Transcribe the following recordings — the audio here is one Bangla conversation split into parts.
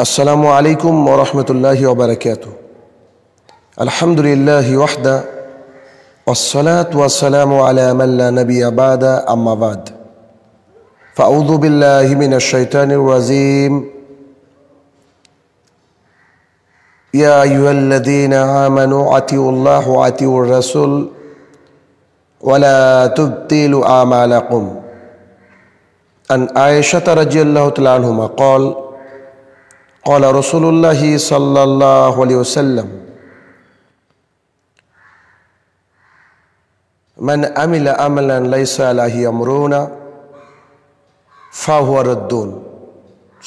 السلام عليكم ورحمة الله وبركاته الحمد لله وحده والصلاة والسلام على من لا نبي بعد أما بعد فأعوذ بالله من الشيطان الرجيم يا أيها الذين آمنوا أطيعوا الله وأطيعوا الرسول ولا تبطلوا أعمالكم عن عائشة رضي الله تعالى عنهما قال কলা রসুল্লাহি সাল্লাহ আলী ওসাল্লাম মান আমিলা আমলান লাইসা আলাহি আমরুনা ফাহুয়ারদ্দুন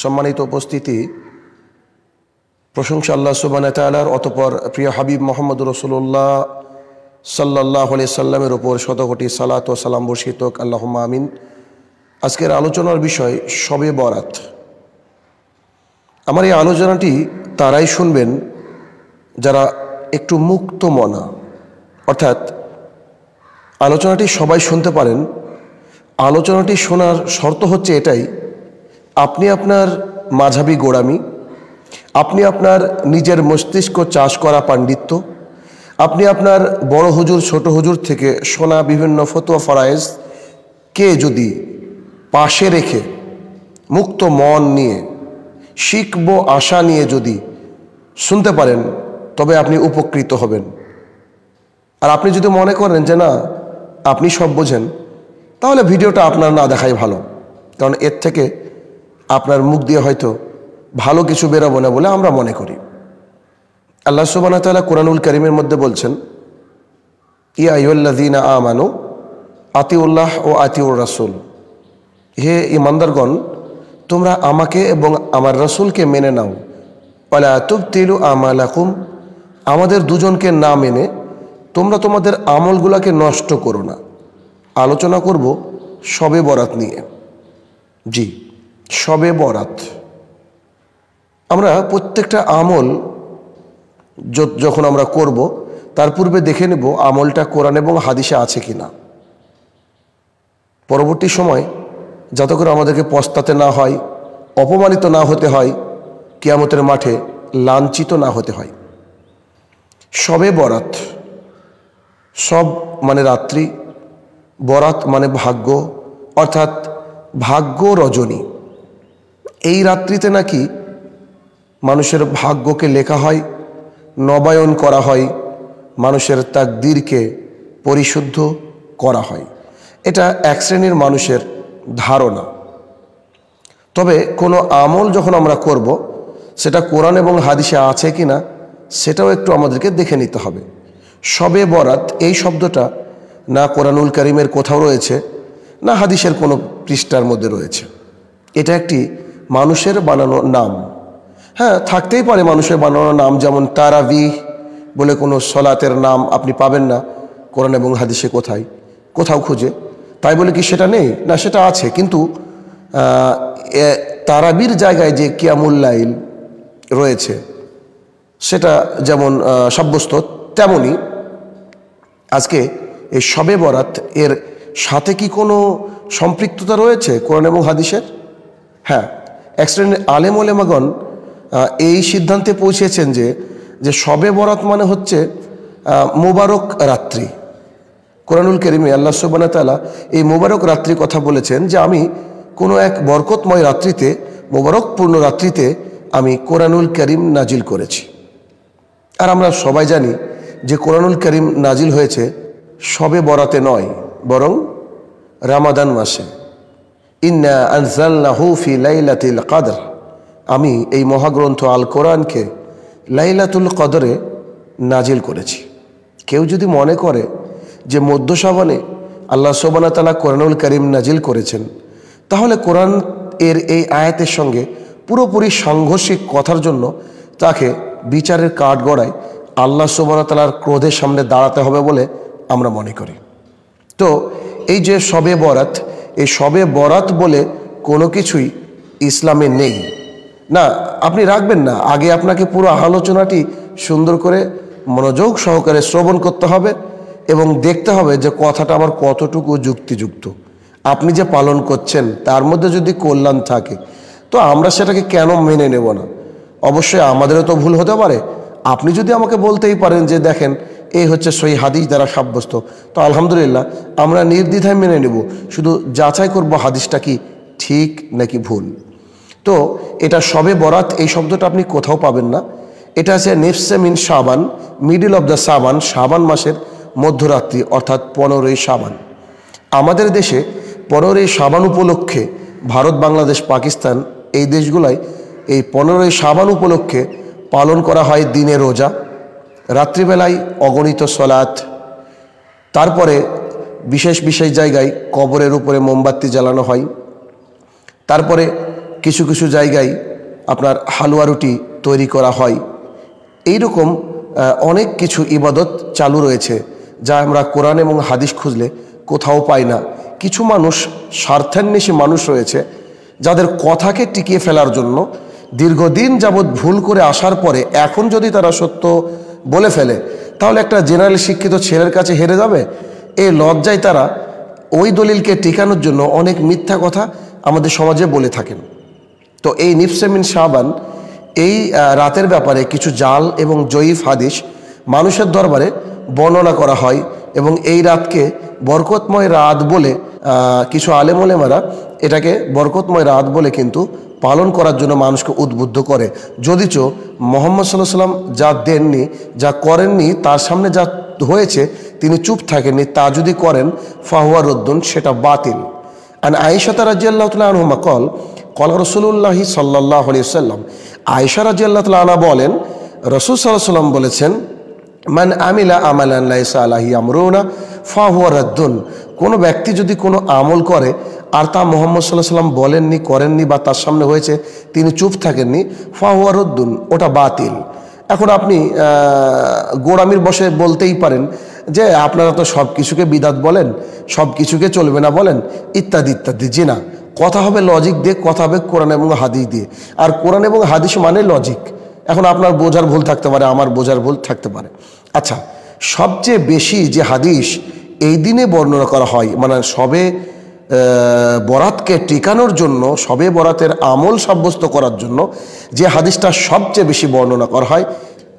সম্মানিত উপস্থিতি প্রশংসা আল্লাহ সুবান তালার অতপর প্রিয় হাবিব মোহাম্মদ রসুল্লাহ সাল্লাহ আলি সাল্লামের ওপর শতকোটি সালাত ও সালাম বর্ষিত আল্লাহ আমিন আজকের আলোচনার বিষয় সবে বরাত আমার এই আলোচনাটি তারাই শুনবেন যারা একটু মুক্ত মনা অর্থাৎ আলোচনাটি সবাই শুনতে পারেন আলোচনাটি শোনার শর্ত হচ্ছে এটাই আপনি আপনার মাঝাবি গোড়ামি আপনি আপনার নিজের মস্তিষ্ক চাষ করা পাণ্ডিত্য আপনি আপনার বড় হুজুর ছোট হুজুর থেকে শোনা বিভিন্ন ফতুয়া ফরায়েজ কে যদি পাশে রেখে মুক্ত মন নিয়ে শিখব আশা নিয়ে যদি শুনতে পারেন তবে আপনি উপকৃত হবেন আর আপনি যদি মনে করেন যে না আপনি সব বোঝেন তাহলে ভিডিওটা আপনার না দেখাই ভালো কারণ এর থেকে আপনার মুখ দিয়ে হয়তো ভালো কিছু বেরোবো না বলে আমরা মনে করি আল্লাহ সুবান তালা কোরআনুল করিমের মধ্যে বলছেন আ আমানু আতিউল্লাহ ও আতিউর রাসুল হে ইমানদারগণ তোমরা আমাকে এবং আমার রসুলকে মেনে নাও পালা তুব তিলু আমালাকুম আমাদের দুজনকে না মেনে তোমরা তোমাদের আমলগুলাকে নষ্ট করো না আলোচনা করব সবে বরাত নিয়ে জি সবে বরাত আমরা প্রত্যেকটা আমল যখন আমরা করব তার পূর্বে দেখে নেব আমলটা কোরআন এবং হাদিসে আছে কি না পরবর্তী সময় যত করে আমাদেরকে পস্তাতে না হয় অপমানিত না হতে হয় কেয়ামতের মাঠে লাঞ্ছিত না হতে হয় সবে বরাত সব মানে রাত্রি বরাত মানে ভাগ্য অর্থাৎ ভাগ্য রজনী এই রাত্রিতে নাকি মানুষের ভাগ্যকে লেখা হয় নবায়ন করা হয় মানুষের তাকদিরকে পরিশুদ্ধ করা হয় এটা এক শ্রেণীর মানুষের ধারণা তবে কোনো আমল যখন আমরা করব সেটা কোরআন এবং হাদিসে আছে কি না সেটাও একটু আমাদেরকে দেখে নিতে হবে সবে বরাত এই শব্দটা না কোরআনুল করিমের কোথাও রয়েছে না হাদিসের কোনো পৃষ্ঠার মধ্যে রয়েছে এটা একটি মানুষের বানানো নাম হ্যাঁ থাকতেই পারে মানুষের বানানো নাম যেমন তারাবি বলে কোনো সলাতের নাম আপনি পাবেন না কোরআন এবং হাদিসে কোথায় কোথাও খুঁজে তাই বলে কি সেটা নেই না সেটা আছে কিন্তু তারাবির জায়গায় যে কিয়ামুল্লাইল রয়েছে সেটা যেমন সাব্যস্ত তেমনি আজকে এই শবে বরাত এর সাথে কি কোনো সম্পৃক্ততা রয়েছে কোরআন এবং হাদিসের হ্যাঁ এক শ্রেণীর আলেম ওলেমাগন এই সিদ্ধান্তে পৌঁছেছেন যে যে শবে বরাত মানে হচ্ছে মোবারক রাত্রি কোরআনুল করিমে আল্লাহ সুবানা তালা এই মোবারক রাত্রি কথা বলেছেন যে আমি কোনো এক বরকতময় রাত্রিতে মোবারকপূর্ণ রাত্রিতে আমি কোরআনুল করিম নাজিল করেছি আর আমরা সবাই জানি যে কোরআনুল করিম নাজিল হয়েছে সবে বরাতে নয় বরং রামাদান মাসে ইন্না আনজাল্লাহু হুফি লাইলাতিল কাদর আমি এই মহাগ্রন্থ আল কোরআনকে লাইলাতুল কদরে নাজিল করেছি কেউ যদি মনে করে যে মধ্য সাবানে আল্লাহ সোবানা তালা কোরআনুল করিম নাজিল করেছেন তাহলে কোরআন এর এই আয়াতের সঙ্গে পুরোপুরি সাংঘর্ষিক কথার জন্য তাকে বিচারের কাঠগড়ায় আল্লাহ সোবানা তালার ক্রোধের সামনে দাঁড়াতে হবে বলে আমরা মনে করি তো এই যে সবে বরাত এই সবে বরাত বলে কোনো কিছুই ইসলামে নেই না আপনি রাখবেন না আগে আপনাকে পুরো আলোচনাটি সুন্দর করে মনোযোগ সহকারে শ্রবণ করতে হবে এবং দেখতে হবে যে কথাটা আমার কতটুকু যুক্তিযুক্ত আপনি যে পালন করছেন তার মধ্যে যদি কল্যাণ থাকে তো আমরা সেটাকে কেন মেনে নেব না অবশ্যই আমাদেরও তো ভুল হতে পারে আপনি যদি আমাকে বলতেই পারেন যে দেখেন এই হচ্ছে সই হাদিস দ্বারা সাব্যস্ত তো আলহামদুলিল্লাহ আমরা নির্দ্বিধায় মেনে নেব শুধু যাচাই করব হাদিসটা কি ঠিক নাকি ভুল তো এটা সবে বরাত এই শব্দটা আপনি কোথাও পাবেন না এটা আছে নেফসে মিন সাবান মিডিল অব দ্য সাবান সাবান মাসের মধ্যরাত্রি অর্থাৎ পনেরোই সাবান আমাদের দেশে পনেরোই সাবান উপলক্ষে ভারত বাংলাদেশ পাকিস্তান এই দেশগুলাই এই পনেরোই সাবান উপলক্ষে পালন করা হয় দিনে রোজা রাত্রিবেলায় অগণিত সলাৎ তারপরে বিশেষ বিশেষ জায়গায় কবরের উপরে মোমবাতি জ্বালানো হয় তারপরে কিছু কিছু জায়গায় আপনার হালুয়া রুটি তৈরি করা হয় এই রকম অনেক কিছু ইবাদত চালু রয়েছে যা আমরা কোরআন এবং হাদিস খুঁজলে কোথাও পাই না কিছু মানুষ স্বার্থান্বেষী মানুষ রয়েছে যাদের কথাকে টিকিয়ে ফেলার জন্য দীর্ঘদিন যাবৎ ভুল করে আসার পরে এখন যদি তারা সত্য বলে ফেলে তাহলে একটা জেনারেল শিক্ষিত ছেলের কাছে হেরে যাবে এই লজ্জায় তারা ওই দলিলকে টিকানোর জন্য অনেক মিথ্যা কথা আমাদের সমাজে বলে থাকেন তো এই নিফসেমিন শাহবান এই রাতের ব্যাপারে কিছু জাল এবং জয়ীফ হাদিস মানুষের দরবারে বর্ণনা করা হয় এবং এই রাতকে বরকতময় রাত বলে কিছু আলেমোলেমারা এটাকে বরকতময় রাত বলে কিন্তু পালন করার জন্য মানুষকে উদ্বুদ্ধ করে যদিচ মোহাম্মদ সাল্লাহ সাল্লাম যা দেননি যা করেননি তার সামনে যা হয়েছে তিনি চুপ থাকেননি তা যদি করেন ফাহুয়া রদ্দুন সেটা বাতিল আর আয়েশা তা রাজিয়াল্লাহ তুল্লাহ আনহুমা কল কল রসুল্লাহি সাল্লাহ আলিয়া সাল্লাম আয়েশা রাজিয়াল্লাহ তাল আনা বলেন রসুল সাল্লাহ সাল্লাম বলেছেন মান আমিলা আমালান লাইসা আলাহি আমরুনা ফাহুয়া রাদ্দুন কোনো ব্যক্তি যদি কোনো আমল করে আর তা মোহাম্মদ সাল্লাহ সাল্লাম বলেননি করেননি বা তার সামনে হয়েছে তিনি চুপ থাকেননি ফাহুয়া রদ্দুন ওটা বাতিল এখন আপনি গোড়ামির বসে বলতেই পারেন যে আপনারা তো সব কিছুকে বিদাত বলেন সব কিছুকে চলবে না বলেন ইত্যাদি ইত্যাদি জি না কথা হবে লজিক দিয়ে কথা হবে কোরআন এবং হাদিস দিয়ে আর কোরআন এবং হাদিস মানে লজিক এখন আপনার বোঝার ভুল থাকতে পারে আমার বোঝার ভুল থাকতে পারে আচ্ছা সবচেয়ে বেশি যে হাদিস এই দিনে বর্ণনা করা হয় মানে সবে বরাতকে টিকানোর জন্য সবে বরাতের আমল সাব্যস্ত করার জন্য যে হাদিসটা সবচেয়ে বেশি বর্ণনা করা হয়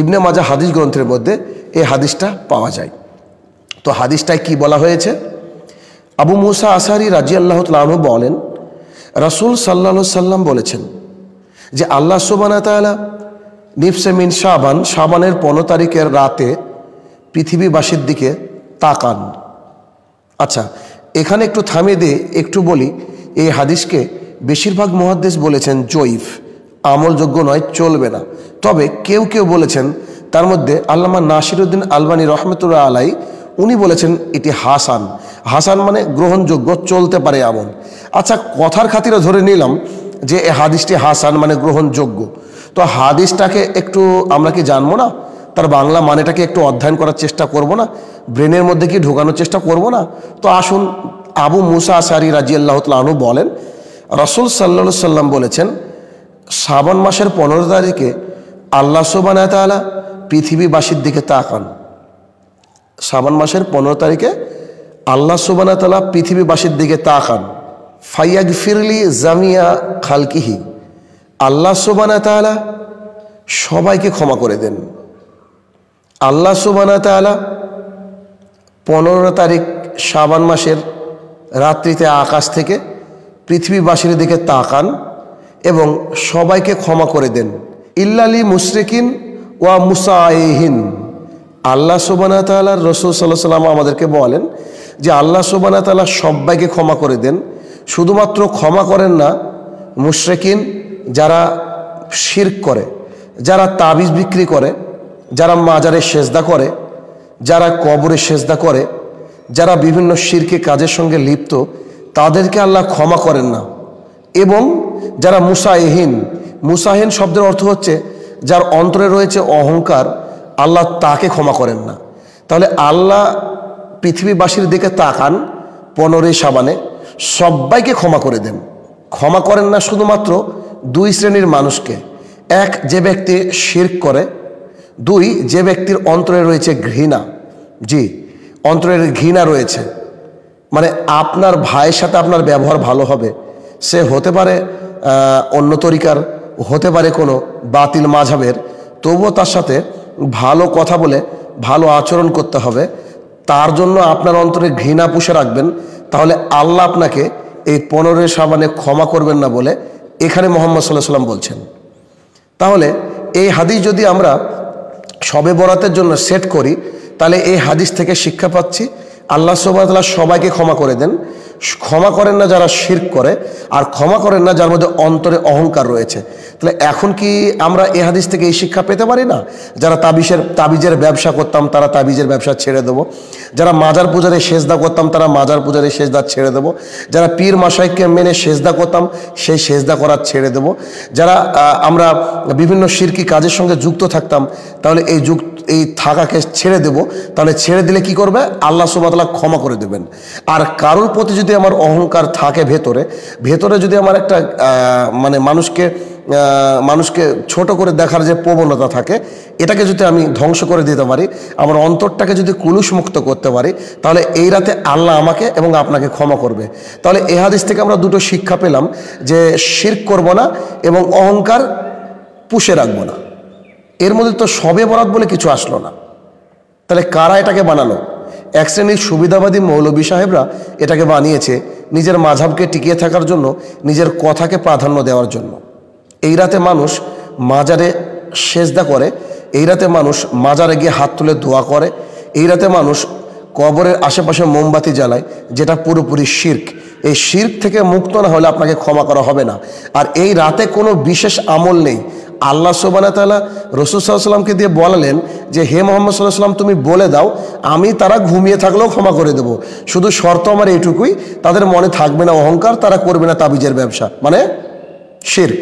ইবনে মাজা হাদিস গ্রন্থের মধ্যে এই হাদিসটা পাওয়া যায় তো হাদিসটায় কি বলা হয়েছে আবু মুসা আসারি রাজি আল্লাহ তালু বলেন রাসুল সাল্লা সাল্লাম বলেছেন যে আল্লাহ সোবানা তালা নিফসেমিন শাবান শাবানের পনেরো তারিখের রাতে পৃথিবীবাসীর দিকে তাকান আচ্ছা এখানে একটু থামিয়ে দিয়ে একটু বলি এই হাদিসকে বেশিরভাগ মহাদেশ বলেছেন জৈফ আমলযোগ্য নয় চলবে না তবে কেউ কেউ বলেছেন তার মধ্যে আল্লামা নাসিরুদ্দিন আলবানী রহমতুল্লাহ আলাই উনি বলেছেন এটি হাসান হাসান মানে গ্রহণযোগ্য চলতে পারে আমল আচ্ছা কথার খাতিরে ধরে নিলাম যে এ হাদিসটি হাসান মানে গ্রহণযোগ্য তো হাদিসটাকে একটু আমরা কি জানবো না তার বাংলা মানেটাকে একটু অধ্যয়ন করার চেষ্টা করব না ব্রেনের মধ্যে কি ঢোকানোর চেষ্টা করব না তো আসুন আবু মুসা আসারি রাজি আল্লাহ তালু বলেন রসুল সাল্লা সাল্লাম বলেছেন শ্রাবণ মাসের পনেরো তারিখে আল্লাহ সোবানা পৃথিবীবাসীর দিকে তাকান শ্রাবণ মাসের পনেরো তারিখে আল্লাহ সোবানা তালা পৃথিবীবাসীর দিকে তাকান ফাইয়াগ ফিরলি জামিয়া খালকিহি আল্লাহ সোবানা তালা সবাইকে ক্ষমা করে দেন আল্লাহ সোবানা তালা পনেরো তারিখ শ্রাবান মাসের রাত্রিতে আকাশ থেকে পৃথিবীবাসীর দিকে তাকান এবং সবাইকে ক্ষমা করে দেন ইল্লালি মুশরেকিন ওয়া মুসাইহিন আল্লাহ সোবানা তালার রসুল সাল্লাহ সাল্লাম আমাদেরকে বলেন যে আল্লাহ সোবানা তালা সবাইকে ক্ষমা করে দেন শুধুমাত্র ক্ষমা করেন না মুশরেকিন যারা শির্ক করে যারা তাবিজ বিক্রি করে যারা মাজারে সেজদা করে যারা কবরে সেজদা করে যারা বিভিন্ন শিরকে কাজের সঙ্গে লিপ্ত তাদেরকে আল্লাহ ক্ষমা করেন না এবং যারা মুসাহীন মুসাহীন শব্দের অর্থ হচ্ছে যার অন্তরে রয়েছে অহংকার আল্লাহ তাকে ক্ষমা করেন না তাহলে আল্লাহ পৃথিবীবাসীর দিকে তাকান পনেরোই সাবানে সবাইকে ক্ষমা করে দেন ক্ষমা করেন না শুধুমাত্র দুই শ্রেণীর মানুষকে এক যে ব্যক্তি শির্ক করে দুই যে ব্যক্তির অন্তরে রয়েছে ঘৃণা জি অন্তরের ঘৃণা রয়েছে মানে আপনার ভাইয়ের সাথে আপনার ব্যবহার ভালো হবে সে হতে পারে অন্য তরিকার হতে পারে কোনো বাতিল মাঝাবের তবুও তার সাথে ভালো কথা বলে ভালো আচরণ করতে হবে তার জন্য আপনার অন্তরে ঘৃণা পুষে রাখবেন তাহলে আল্লাহ আপনাকে এই পনেরোই সাবানে ক্ষমা করবেন না বলে এখানে মোহাম্মদ সাল্লাহ সাল্লাম বলছেন তাহলে এই হাদিস যদি আমরা সবে বরাতের জন্য সেট করি তাহলে এই হাদিস থেকে শিক্ষা পাচ্ছি আল্লাহ সোবাতলা সবাইকে ক্ষমা করে দেন ক্ষমা করেন না যারা শির্ক করে আর ক্ষমা করেন না যার মধ্যে অন্তরে অহংকার রয়েছে তাহলে এখন কি আমরা এ হাদিস থেকে এই শিক্ষা পেতে পারি না যারা তাবিজের তাবিজের ব্যবসা করতাম তারা তাবিজের ব্যবসা ছেড়ে দেবো যারা মাজার পূজারে সেজদা করতাম তারা মাজার পূজারে সেজদা ছেড়ে দেবো যারা পীর মাসাইকে মেনে সেজদা করতাম সেই সেজদা করা ছেড়ে দেবো যারা আমরা বিভিন্ন শিরকি কাজের সঙ্গে যুক্ত থাকতাম তাহলে এই যুক্ত এই থাকাকে ছেড়ে দেব তাহলে ছেড়ে দিলে কি করবে আল্লাহ সুবাতলা ক্ষমা করে দেবেন আর কারোর প্রতি যদি আমার অহংকার থাকে ভেতরে ভেতরে যদি আমার একটা মানে মানুষকে মানুষকে ছোট করে দেখার যে প্রবণতা থাকে এটাকে যদি আমি ধ্বংস করে দিতে পারি আমার অন্তরটাকে যদি কুলুষ মুক্ত করতে পারি তাহলে এই রাতে আল্লাহ আমাকে এবং আপনাকে ক্ষমা করবে তাহলে এহাদিস থেকে আমরা দুটো শিক্ষা পেলাম যে শির করব না এবং অহংকার পুষে রাখবো না এর মধ্যে তো সবে বরাত বলে কিছু আসলো না তাহলে কারা এটাকে বানালো এক শ্রেণীর সুবিধাবাদী মৌলবী সাহেবরা এটাকে বানিয়েছে নিজের মাঝাবকে টিকিয়ে থাকার জন্য নিজের কথাকে প্রাধান্য দেওয়ার জন্য এই রাতে মানুষ মাজারে সেজদা করে এই রাতে মানুষ মাজারে গিয়ে হাত তুলে ধোয়া করে এই রাতে মানুষ কবরের আশেপাশে মোমবাতি জ্বালায় যেটা পুরোপুরি শির্ক এই শির্ক থেকে মুক্ত না হলে আপনাকে ক্ষমা করা হবে না আর এই রাতে কোনো বিশেষ আমল নেই আল্লাহ সোবানা তালা রসুল সাল্লামকে দিয়ে বলালেন যে হে মোহাম্মদ সাল্লাহ সাল্লাম তুমি বলে দাও আমি তারা ঘুমিয়ে থাকলেও ক্ষমা করে দেব শুধু শর্ত আমার এইটুকুই তাদের মনে থাকবে না অহংকার তারা করবে না তাবিজের ব্যবসা মানে শির্ক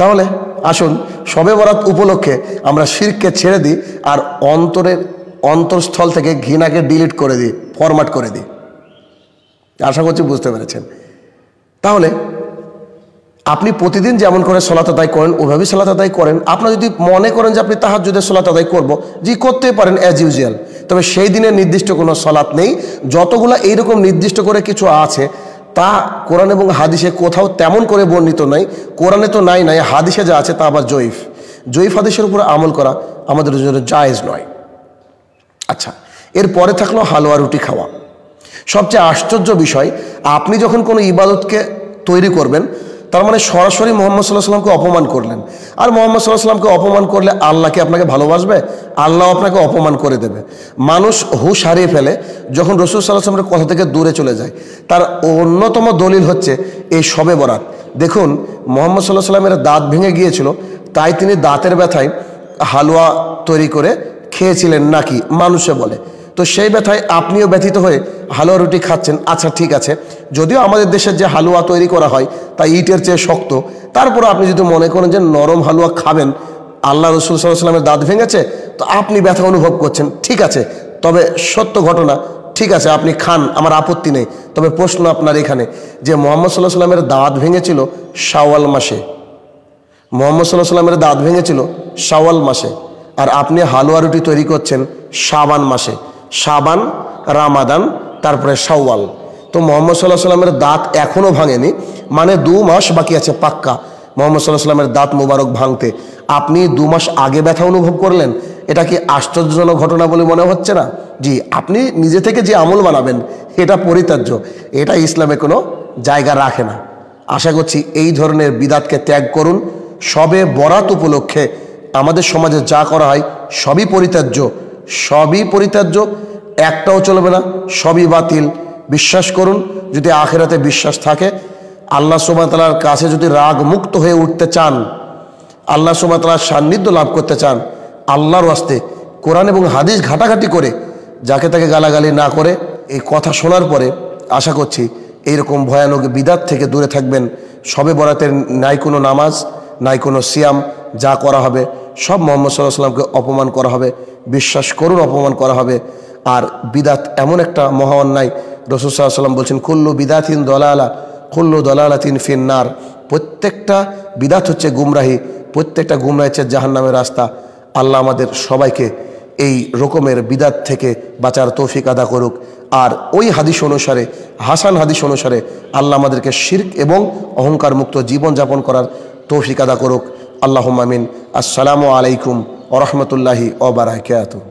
তাহলে আসুন সবে বরাত উপলক্ষে আমরা শিরকে ছেড়ে দিই আর অন্তরের অন্তরস্থল থেকে ঘৃণাকে ডিলিট করে দিই ফরম্যাট করে দিই আশা করছি বুঝতে পেরেছেন তাহলে আপনি প্রতিদিন যেমন করে সলাত আদায় করেন ওইভাবেই সলাত আদায় করেন আপনার যদি মনে করেন যে আপনি তাহার যদি সলাত আদায় করবো জি করতে পারেন অ্যাজ ইউজুয়াল তবে সেই দিনের নির্দিষ্ট কোনো সলাৎ নেই যতগুলো এইরকম নির্দিষ্ট করে কিছু আছে তা কোরআন এবং হাদিসে কোথাও তেমন করে বর্ণিত নাই কোরআনে তো নাই নাই হাদিসে যা আছে তা আবার জৈফ জৈফ হাদিসের উপর আমল করা আমাদের জন্য জায়েজ নয় আচ্ছা এর পরে থাকলো হালুয়া রুটি খাওয়া সবচেয়ে আশ্চর্য বিষয় আপনি যখন কোনো ইবাদতকে তৈরি করবেন তার মানে সরাসরি মোহাম্মদ সাল্লাহ সাল্লামকে অপমান করলেন আর মোহাম্মদ সাল্লাহ সাল্লামকে অপমান করলে আল্লাহকে আপনাকে ভালোবাসবে আল্লাহ আপনাকে অপমান করে দেবে মানুষ হুশ হারিয়ে ফেলে যখন রসুল সাল্লাহ সাল্লামের কথা থেকে দূরে চলে যায় তার অন্যতম দলিল হচ্ছে এই সবে বরাত দেখুন মোহাম্মদ সাল্লাহ সাল্লামের দাঁত ভেঙে গিয়েছিল তাই তিনি দাঁতের ব্যথায় হালুয়া তৈরি করে খেয়েছিলেন নাকি মানুষে বলে তো সেই ব্যথায় আপনিও ব্যথিত হয়ে হালুয়া রুটি খাচ্ছেন আচ্ছা ঠিক আছে যদিও আমাদের দেশের যে হালুয়া তৈরি করা হয় তা ইটের চেয়ে শক্ত তারপর আপনি যদি মনে করেন যে নরম হালুয়া খাবেন আল্লাহ রসুল সাল্লামের দাঁত ভেঙেছে তো আপনি ব্যথা অনুভব করছেন ঠিক আছে তবে সত্য ঘটনা ঠিক আছে আপনি খান আমার আপত্তি নেই তবে প্রশ্ন আপনার এখানে যে মোহাম্মদ সাল্লাহ সাল্লামের দাঁত ভেঙেছিল শাওয়াল মাসে মোহাম্মদ সাল্লাহ সাল্লামের দাঁত ভেঙেছিল শাওয়াল মাসে আর আপনি হালুয়া রুটি তৈরি করছেন শাবান মাসে সাবান রামাদান তারপরে সাওয়াল তো মোহাম্মদ সাল্লাহ সাল্লামের দাঁত এখনও ভাঙেনি মানে দু মাস বাকি আছে পাক্কা মোহাম্মদ সাল্লাহ সাল্লামের দাঁত মোবারক ভাঙতে আপনি দু মাস আগে ব্যথা অনুভব করলেন এটা কি আশ্চর্যজনক ঘটনা বলে মনে হচ্ছে না জি আপনি নিজে থেকে যে আমল বানাবেন এটা পরিত্য এটা ইসলামে কোনো জায়গা রাখে না আশা করছি এই ধরনের বিদাতকে ত্যাগ করুন সবে বরাত উপলক্ষে আমাদের সমাজে যা করা হয় সবই পরিত্য সবই পরিত্যাজ্য একটাও চলবে না সবই বাতিল বিশ্বাস করুন যদি আখেরাতে বিশ্বাস থাকে আল্লাহ সুমাতালার কাছে যদি রাগ মুক্ত হয়ে উঠতে চান আল্লাহ সুমাতালার সান্নিধ্য লাভ করতে চান আল্লাহর আস্তে কোরআন এবং হাদিস ঘাটাঘাটি করে যাকে তাকে গালাগালি না করে এই কথা শোনার পরে আশা করছি এইরকম ভয়ানক বিদাত থেকে দূরে থাকবেন সবে বরাতের নাই কোনো নামাজ নাই কোনো সিয়াম যা করা হবে সব মোহাম্মদ সাল্লাহ সাল্লামকে অপমান করা হবে বিশ্বাস করুন অপমান করা হবে আর বিদাত এমন একটা মহা অন্যায় রসুল সাল্লাম বলছেন কুল্লু বিদাতিন দলালা কুল্লু দলালাতিন ফিন্নার প্রত্যেকটা বিদাত হচ্ছে গুমরাহি প্রত্যেকটা গুমরাহ হচ্ছে জাহান নামের রাস্তা আল্লাহ আমাদের সবাইকে এই রকমের বিদাত থেকে বাঁচার তৌফিক আদা করুক আর ওই হাদিস অনুসারে হাসান হাদিস অনুসারে আল্লাহ আমাদেরকে শির্ক এবং অহংকার মুক্ত জীবন যাপন করার তৌফিক আদা করুক আল্লাহ মামিন আসসালামু আলাইকুম ورحمة الله وبركاته